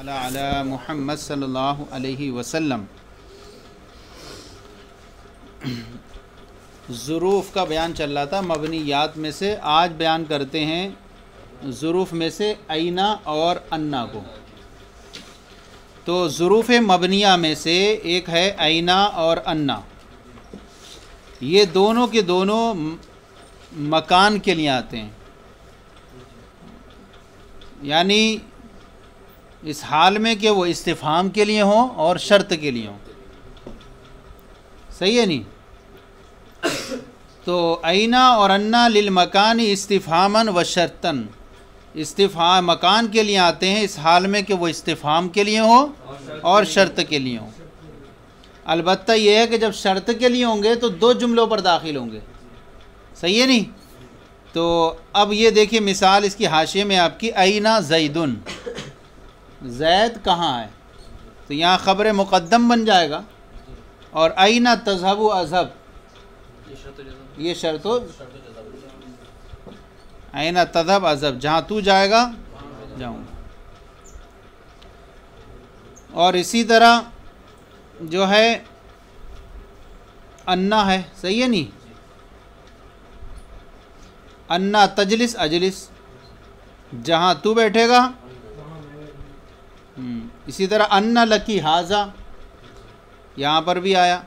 अला मोहम्मद वसल्लम ज़रूफ़ का बयान चल रहा था मबनियात में से आज बयान करते हैं ज़रूफ़ में से आना और अन्ना को तो ज़रूफ़ मबनिया में से एक है आना और अन्ना ये दोनों के दोनों मकान के लिए आते हैं यानी इस हाल में कि वो इस्तेफाम के लिए हों और शर्त के लिए हों सही है नहीं तो आना और अन्ना लिल मकानी इस्तीफ़ामन व शर्तन इस्तीफ़ा मकान के लिए आते हैं इस हाल में कि वो इस्तीफ़ाम के लिए हो और शर्त के लिए हो अलबत् यह है कि जब शर्त के लिए होंगे तो दो जुमलों पर दाखिल होंगे सही है नहीं तो अब ये देखिए मिसाल इसकी हाशिए में आपकी आना जैदन जैद कहाँ है तो यहाँ ख़बर मुक़दम बन जाएगा और ना तजहब अजहब ये शर्त ना तजहब अजहब जहाँ तू जाएगा जाऊँ और इसी तरह जो है अन्ना है सही है नहीं अन्ना तजलिस अजलिस जहाँ तू बैठेगा इसी तरह अन्न लकी हाजा यहाँ पर भी आया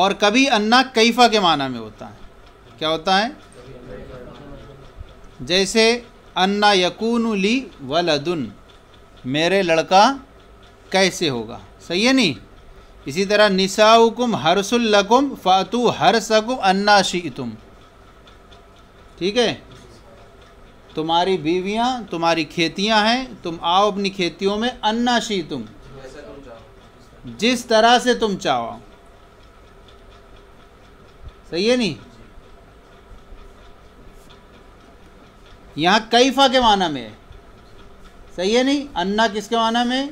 और कभी अन्ना कैफा के माना में होता है क्या होता है जैसे अन्ना यकून ली वलदुन मेरे लड़का कैसे होगा सही है नहीं इसी तरह निसाउकुम हरसुल्लकुम फातु हर सकुम अन्ना शी तुम ठीक है तुम्हारी बीवियाँ तुम्हारी खेतियां हैं तुम आओ अपनी खेतियों में अन्नाशी तुम जिस तरह से तुम चाहो सही है नहीं यहाँ कैफा के माना में सही है नहीं अन्ना किसके माना में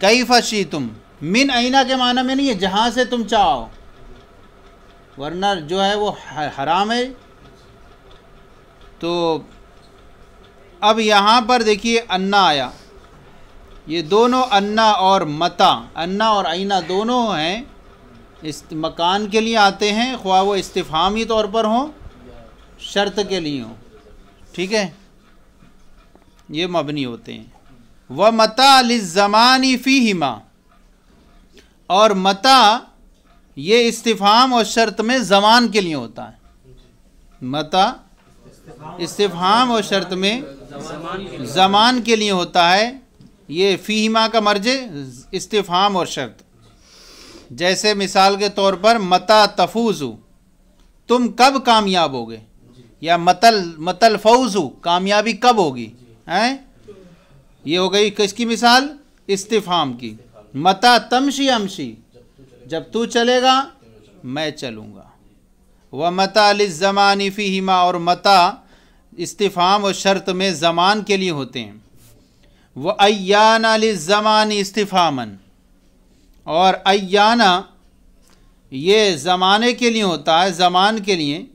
कैफा शी तुम मिन आईना के माना में नहीं है जहाँ से तुम चाहो वरना जो है वो हराम है तो अब यहाँ पर देखिए अन्ना आया ये दोनों अन्ना और मता अन्ना और आइना दोनों हैं इस मकान के लिए आते हैं ख्वा वो इस्तफामी तौर पर हों शर्त के लिए हों ठीक है ये मबनी होते हैं व मता फ़ी हिमा और मता ये इस्तीफ़ाम और शर्त में ज़मान के लिए होता है मता इस्तेफाम और शर्त में जमान के लिए होता है ये फ़ीमा का मर्ज इस्तेफाम और शर्त जैसे मिसाल के तौर पर मता तफूज़ तुम कब कामयाब होगे या मतल मतल फौज कामयाबी कब होगी हैं ये हो गई किसकी मिसाल इस्तीफाम की मता तमशी अमशी जब तू चलेगा मैं चलूँगा व मता ज़मानी हिमा और मता इस्तीफ़ाम और शर्त में ज़मान के लिए होते हैं व अयान ज़मान इस्तीफ़ामन और अना ये ज़माने के लिए होता है ज़मान के लिए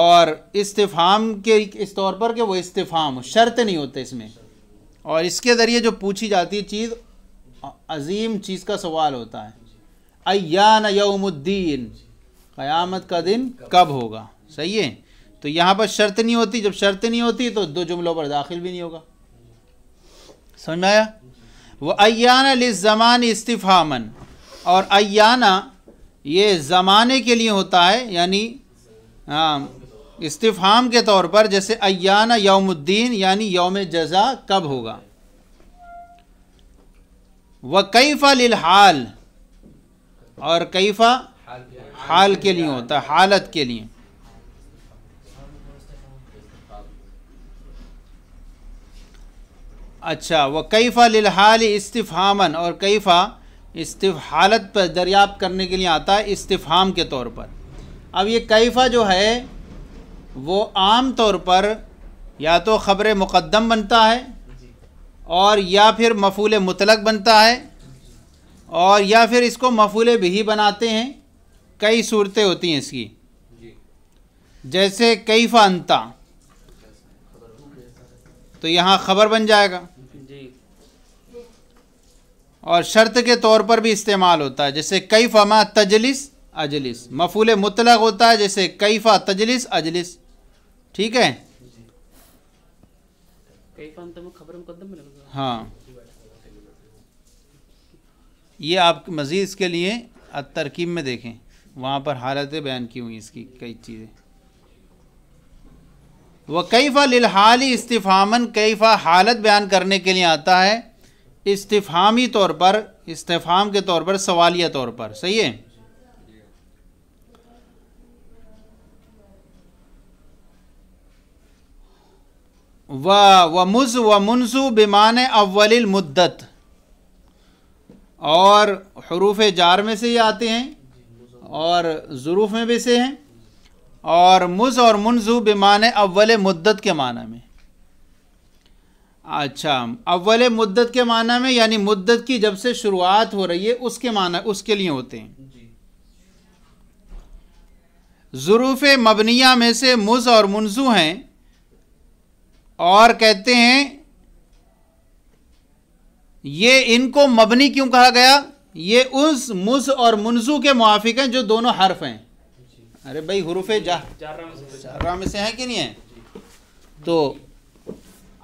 और इस्तीफ़ाम के इस तौर पर कि वो इस्तीफ़ाम शर्त नहीं होते इसमें और इसके ज़रिए जो पूछी जाती है चीज़ अजीम चीज़ का सवाल होता है अना यौमुद्दीन क़यामत का दिन कब होगा सही है तो यहाँ पर शर्त नहीं होती जब शर्त नहीं होती तो दो जुमलों पर दाखिल भी नहीं होगा समझ में आया वह लि ज़मान इस्तीफ़ामन और अयाना ये ज़माने के लिए होता है यानी हाँ, इस्तीफ़ाम के तौर पर जैसे अयाना यौमुद्दीन यानी यौम जज़ा कब होगा व कैफ़ा लिल हाल और कैफ़ा हाल के लिए होता है हालत के लिए अच्छा व कैफ़ा लिलहाल इस्तिफ़ामन और कैफ़ा इस्तिफ हालत पर दरियाफ़ करने के लिए आता है इस्तिफ़ाम के तौर पर अब ये कैफ़ा जो है वो आम तौर पर या तो ख़बर मुक़दम बनता है और या फिर मफूल मुतलक बनता है और या फिर इसको मफूल भी बनाते हैं कई सूरतें होती हैं इसकी जैसे कई फानता तो यहाँ खबर बन जाएगा और शर्त के तौर पर भी इस्तेमाल होता है जैसे कई फमा तजलिस अजलिस मफूल मुतलक होता है जैसे कैफा तजलिस अजलिस ठीक है हाँ ये आप मज़ीद इसके लिए तरकीब में देखें वहाँ पर हालतें बयान की हुई इसकी कई चीज़ें व कैफ़ा ही इस्तीफ़ामन कैफ़ा हालत बयान करने के लिए आता है इस्तीफ़ामी तौर पर इस्तीफ़ाम के तौर पर सवालिया तौर पर सही है व व मुज व मुनसु बेमान अव्वल मुद्दत और हरूफ जार में से ये आते हैं और ज़रूफ़ में भी से हैं और मुज और मुनजू बेमान अव्वल मुद्दत के माना में अच्छा अव्वल मुद्दत के माना में यानी मुद्दत की जब से शुरुआत हो रही है उसके माना उसके लिए होते हैं ज़रूफ़ मबनिया में से मुज और मुनजू हैं और कहते हैं ये इनको मबनी क्यों कहा गया ये उस मुज और मुनजू के मुआफिक हैं जो दोनों हर्फ हैं अरे भाई हरूफ जारा में से हैं कि नहीं है तो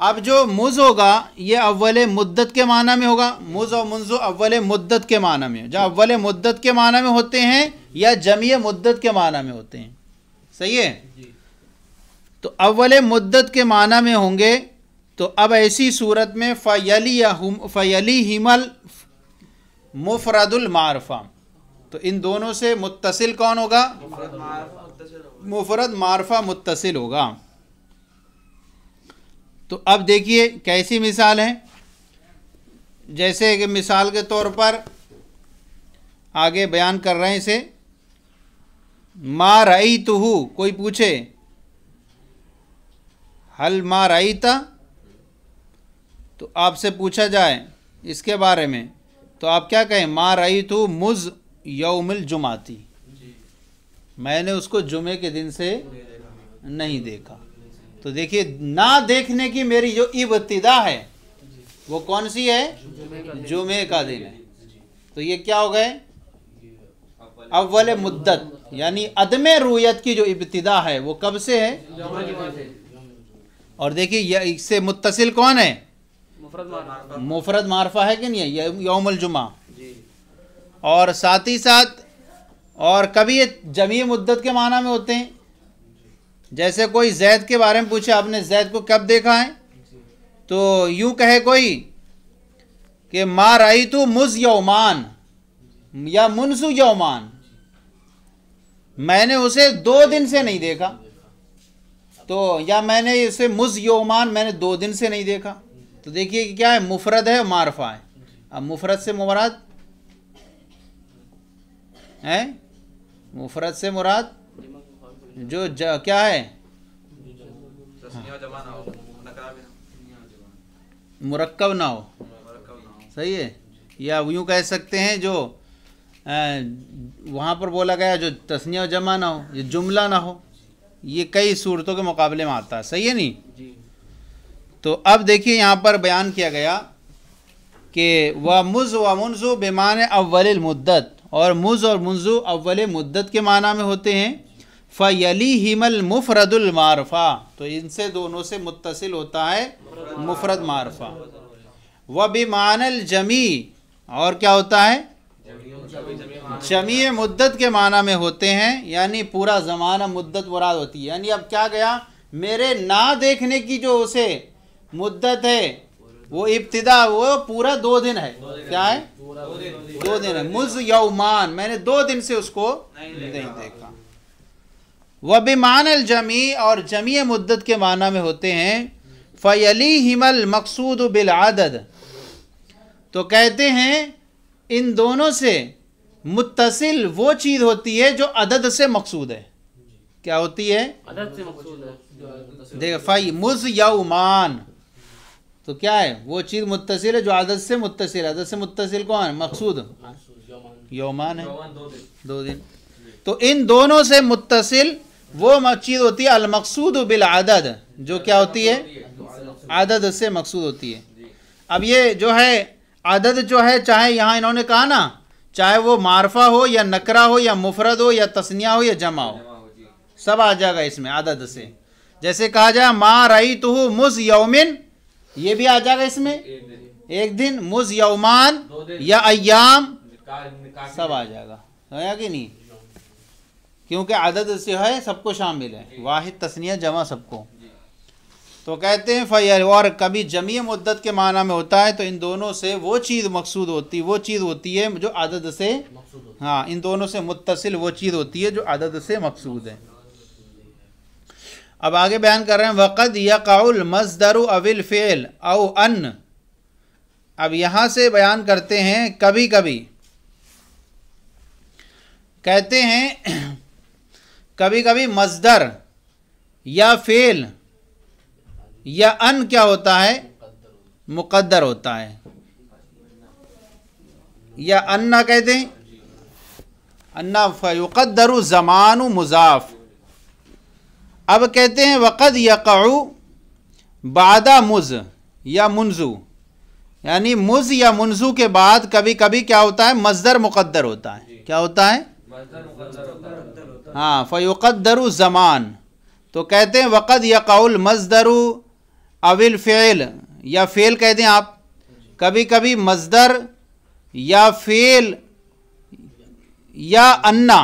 अब जो मुज होगा ये अव्वल मुद्दत के माना में होगा मुज और मुंजू अव्वल मुद्दत के माना में जो अव्वल मुद्दत के माना में होते हैं या जमी मुद्दत के माना में होते हैं सही है तो अव्वल मुद्दत के माना में होंगे तो अब ऐसी सूरत में फैली या फ़ैली हिमल मुफरदुल मारफा तो इन दोनों से मुतसिल कौन होगा मुफरद मारफा मुतसिल होगा तो अब देखिए कैसी मिसाल है जैसे कि मिसाल के तौर पर आगे बयान कर रहे हैं इसे मा रई तुहू कोई पूछे हल मा रईता तो आपसे पूछा जाए इसके बारे में तो आप क्या कहें माँ रही तो मुज यौमिल जुमाती मैंने उसको जुमे के दिन से नहीं देखा तो देखिए ना देखने की मेरी जो इब्तदा है वो कौन सी है जुमे का दिन है तो ये क्या हो गए अव्वल मुद्दत यानी अदम रूयत की जो इब्तदा है वो कब से है और देखिए इससे मुतसिल कौन है मुफरत मारफा है कि नहीं है यौमल जुमा और साथ ही साथ और कभी ये जमी मुद्दत के माना में होते हैं जैसे कोई जैद के बारे में पूछे आपने जैद को कब देखा है तो यूं कहे कोई कि मार रही तो मुज यौमान या मुनसु यौमान मैंने उसे दो दिन से नहीं देखा तो या मैंने उसे मुज यौमान मैंने दो दिन से नहीं देखा तो देखिए कि क्या है मुफरत है मारफा है अब मुफरत से मुराद है मुफरत से मुराद जो ज, क्या है मुरक्कब ना हो सही है या यूं कह सकते हैं जो वहाँ पर बोला गया जो तस्निया जमा ना हो ये जुमला ना हो ये कई सूरतों के मुकाबले में आता है सही है नहीं तो अब देखिए यहाँ पर बयान किया गया कि व मुज़ व मुंजु बेमान अवल मुद्दत और मुज़ और मुंजु अवल मुद्दत के माना में होते हैं फली हिमल मुफरदुल मारफा तो इनसे दोनों से मुतसिल होता है मुफरद मारफा व बेमानल जमी और क्या होता है जमी मुद्दत के माना में होते हैं यानी पूरा ज़माना मुद्दत मुराद होती है यानी अब क्या गया मेरे ना देखने की जो उसे मुद्दत है वो इब्तदा वो पूरा दो दिन है क्या है दो दिन है मुज यौमान मैंने दो दिन से उसको नहीं देखा वह अल जमी और जमी मुद्दत के माना में होते हैं फ़यली हिमल मकसूद बिल आदद तो कहते हैं इन दोनों से मुतसिल वो चीज़ होती है जो अदद से मकसूद है क्या होती है अदद से मकसूद है देखा फाई मुज यौमान तो क्या है वो चीज़ मुतसिल है जो आदत से मुतसिल आदत से मुतसिल कौन मकसूद यौमान है दो दिन, तो इन दोनों से मुतसिल वो चीज़ होती है अलमकसूद बिल आदत जो क्या होती है आदद से मकसूद होती है अब ये जो है आदद जो है चाहे यहाँ इन्होंने कहा ना चाहे वो मारफा हो या नकरा हो या मुफरद हो या तस्निया हो या जमा हो सब आ जाएगा इसमें आदत से जैसे कहा जाए माँ रही तो मुस यौमिन ये भी आ जाएगा इसमें एक दिन मुज यौमान या अयाम सब आ जाएगा समझा कि नहीं क्योंकि आदत से है सबको शामिल है वाहिद तस्निया जमा सबको तो कहते हैं फ़ैर और कभी जमी मुद्दत के माना में होता है तो इन दोनों से वो चीज़ मकसूद होती वो चीज़ होती है जो आदत से हाँ इन दोनों से मुतसिल वो चीज़ होती है जो आदत से मकसूद है अब आगे बयान कर रहे हैं वक़द काउल मजदर अविल फ़ेल औ अन अब यहाँ से बयान करते हैं कभी कभी कहते हैं कभी कभी मजदर या फ़ेल या अन क्या होता है मुकद्दर होता है या अन्ना कहते हैं अन्ना फ़युक़दर ज़मान मुज़ाफ़ अब कहते हैं वक़द यकाउ बादा मुज या मुंजू यानी मुज या मुंजू के बाद कभी कभी क्या होता है मजदर मुकद्दर होता है क्या होता है हाँ फ़युक़दर ज़मान तो कहते हैं वक़द यकाउल मजदरु अविल फ़ेल या फ़ेल कह दें आप कभी कभी मजदर या फ़ेल या अन्ना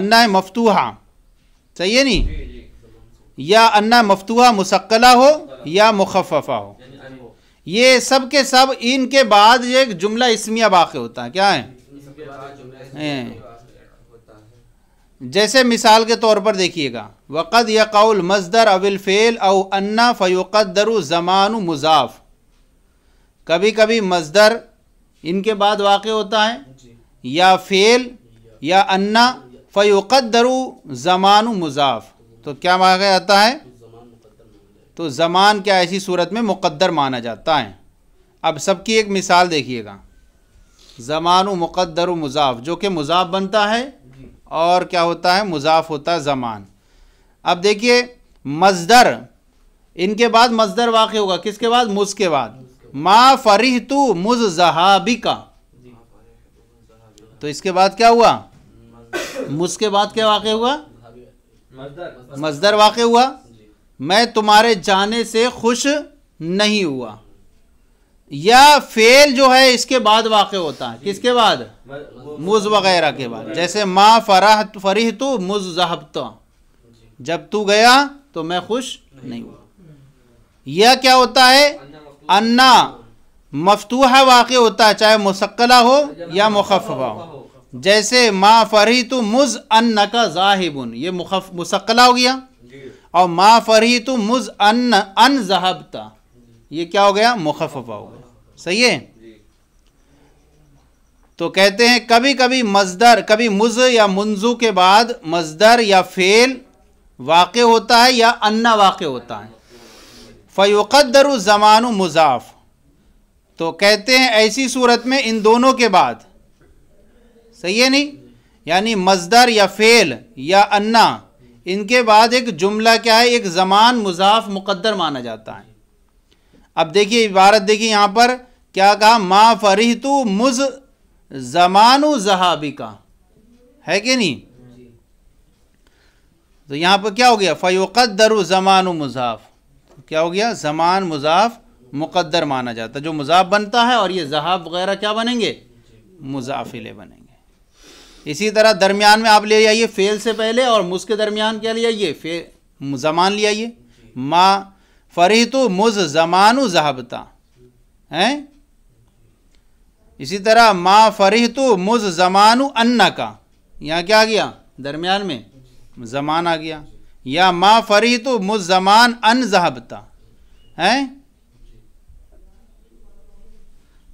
अन्ना मफतूहा सही है नहीं या अन्ना मफतुआ मुसक्ला हो या मुखफ़ा हो ये सब के सब इनके बाद एक जुमला इसमिया वाक़ होता है क्या है जैसे मिसाल के तौर पर देखिएगा वक़द या कौल मजदर अविल फ़ेल अव अन्ना फ़युक़दर ज़मान मुजाफ कभी कभी मजदर इनके बाद वाक़ होता है या फ़ेल या अन्ना फ़युक़दर ज़मान मुजाफ तो क्या मांगा जाता है तो ज़मान तो क्या ऐसी सूरत में मुकद्दर माना जाता है अब सबकी एक मिसाल देखिएगा ज़मान मुकद्दर मुजाफ जो कि मुजाफ बनता है और क्या होता है मुजाफ होता है ज़मान अब देखिए मजदर इनके बाद मजदर वाक़ होगा किसके बाद मुज के बाद माँ फरी तो मुज जहाबिका तो इसके बाद क्या हुआ मुज के बाद क्या वाक़ हुआ मजदर वाक़ हुआ मैं तुम्हारे जाने से खुश नहीं हुआ या फेल जो है इसके बाद वाक़ होता है किसके बाद मुज वगैरह के बाद जैसे माँ फराह फरीह तो मुज जहबता जब तू गया तो मैं खुश नहीं हुआ यह क्या होता है अन्ना मफतूह वाक़ होता है चाहे मुसक्ला हो या मुखफ़ा हो जैसे मा फरी तो मुज अन्न का जाहिबुन ये मुसक्ला हो गया और मा फरी तो मुज अन्न अन जहबता ये क्या हो गया मुखफा हो गया सही है तो कहते हैं कभी कभी मजदर कभी मुज या मुंजू के बाद मजदर या फेल वाक़ होता है या अन्ना वाक़ होता है फ़युक़दर ज़मान मुजाफ तो कहते हैं ऐसी सूरत में इन दोनों के बाद सही है नहीं यानी मजदर या फेल या अन्ना इनके बाद एक जुमला क्या है एक जमान मुजाफ मुकद्दर माना जाता है अब देखिए इबारत देखिए यहाँ पर क्या कहा मा फरी तो मुज जमानु जहाबी का है कि नहीं तो यहाँ पर क्या हो गया फयोकदर जमानु मुजाफ क्या हो गया जमान मुजाफ मुकद्दर माना जाता है जो मुजाफ बनता है और ये जहाब वगैरह क्या बनेंगे मुजाफिले बनेंगे इसी तरह दरमियान में आप ले आइए फेल से पहले और मुझ के दरमियान क्या ले आइए फे जमान ले आइए माँ फरी तो मुझ जमानु जहाबता हैं इसी तरह माँ फरी तो मुझ जमानु अन्ना का यहाँ क्या आ गया दरमियान में जमान आ गया या माँ फरी तो मुझ जमान अन जहाबता हैं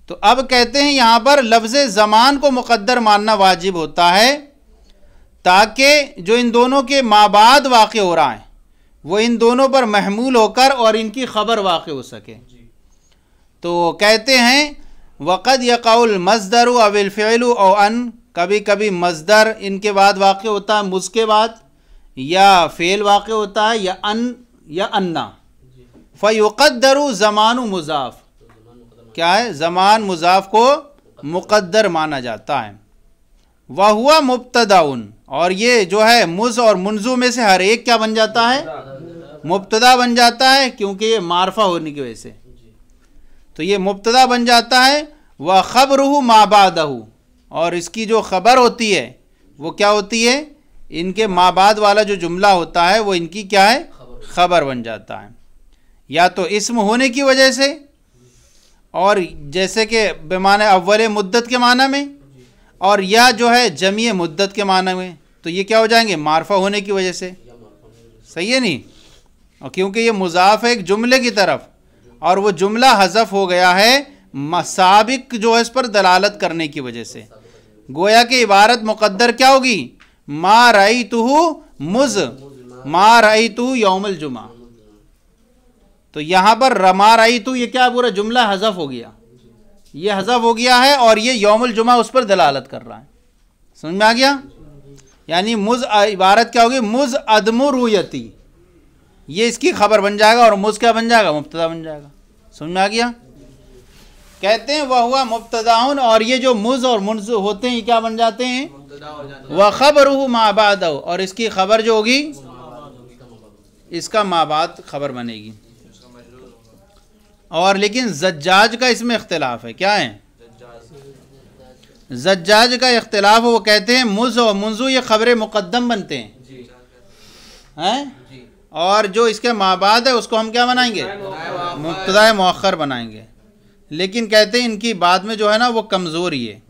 तो अब कहते हैं यहाँ पर लफ्ज़ ज़मान को मुकद्दर मानना वाजिब होता है ताकि जो इन दोनों के माबाद वाक़ हो रहा है वो इन दोनों पर महमूल होकर और इनकी खबर वाक़ हो सके तो कहते हैं वक़द यकाउल मजदर और अन कभी कभी मजदर इनके बाद वाक़ होता है मुझ के बाद या फ़ेल वाक़ होता है या अन या अन्ना फ़युक़दर ज़मानु मुजाफ़ क्या है ज़मान मुजाफ को मुकद्दर माना जाता है वह हुआ मुबतदाउन और ये जो है मुज और मुंजू में से हर एक क्या बन जाता है मुबतदा बन जाता है क्योंकि ये मारफा होने की वजह से तो ये मुबतदा बन जाता है वह खबर हु माबाद और इसकी जो खबर होती है वो क्या होती है इनके माबाद वाला जो जुमला होता है वो इनकी क्या है खबर बन जाता है या तो इसम होने की वजह से और जैसे कि बेमान अव्वल मुद्दत के माना में और या जो है जमी मुद्दत के माना में तो ये क्या हो जाएंगे मारफा होने की वजह से सही है नहीं और क्योंकि ये मुजाफ है एक जुमले की तरफ और वो जुमला हजफ हो गया है मसाबिक जो है इस पर दलालत करने की वजह से गोया की इबारत मुकद्दर क्या होगी मा रही तो मुज मा रही तो यौमल जुमा तो यहां पर रमा रही तो ये क्या पूरा जुमला हजफ हो गया ये हजफ हो गया है और ये यौमुल जुमा उस पर दलालत कर रहा है समझ में आ गया यानी मुज इबारत क्या होगी मुज अदम रूयती ये इसकी खबर बन जाएगा और मुज क्या बन जाएगा मुबतदा बन जाएगा समझ में आ गया कहते हैं वह हुआ मुफ्तदाउन और ये जो मुज और मुंज होते हैं क्या बन जाते हैं वह खबर माबाद और इसकी खबर जो होगी इसका माबाद खबर बनेगी और लेकिन जज्जाज का इसमें इख्तलाफ है क्या है जज्जाज का इख्तलाफ वो कहते हैं मुज और मुंजू ये खबरें मुकदम बनते हैं हैं और जो इसके बाद है उसको हम क्या बनाएंगे मुबतदा मौखर बनाएंगे लेकिन कहते हैं इनकी बात में जो है ना वो कमजोर ही है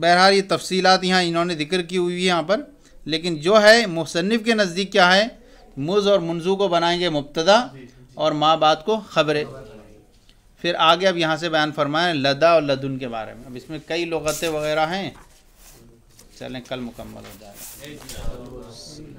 बहरहाल ये तफसीत यहाँ इन्होंने जिक्र की हुई है यहाँ पर लेकिन जो है मुसनफ़ के नज़दीक क्या है मुज और मुंजू को बनाएंगे मुबतदा और माँ बात को खबरें फिर आगे अब यहाँ से बयान फरमाएं लदा और लदुन के बारे में अब इसमें कई लगतें वगैरह हैं चलें कल मुकम्मल हो जाएगा